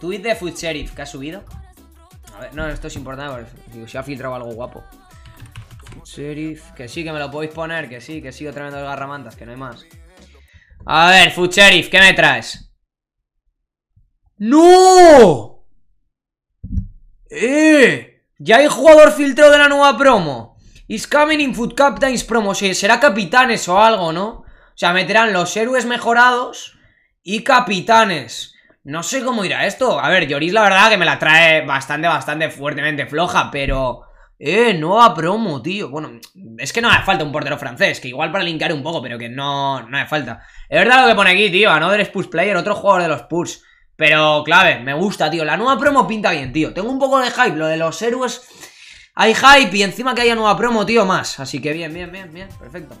Tweet de Food Sheriff que ha subido. A ver, no, esto es importante. Digo, se ha filtrado algo guapo. Food que sí, que me lo podéis poner, que sí, que sigo trayendo garramantas, que no hay más. A ver, Food Sheriff, ¿qué me traes? ¡No! ¡Eh! Ya hay jugador filtrado de la nueva promo. Is coming in Food Captains promo. será capitanes o algo, ¿no? O sea, meterán los héroes mejorados y capitanes. No sé cómo irá esto. A ver, Lloris la verdad que me la trae bastante, bastante fuertemente floja, pero... Eh, nueva promo, tío. Bueno, es que no hace falta un portero francés, que igual para linkear un poco, pero que no, no hace falta. Es verdad lo que pone aquí, tío. Another Spurs Player, otro jugador de los Spurs. Pero, clave, me gusta, tío. La nueva promo pinta bien, tío. Tengo un poco de hype, lo de los héroes... Hay hype y encima que haya nueva promo, tío, más. Así que bien, bien, bien, bien. Perfecto.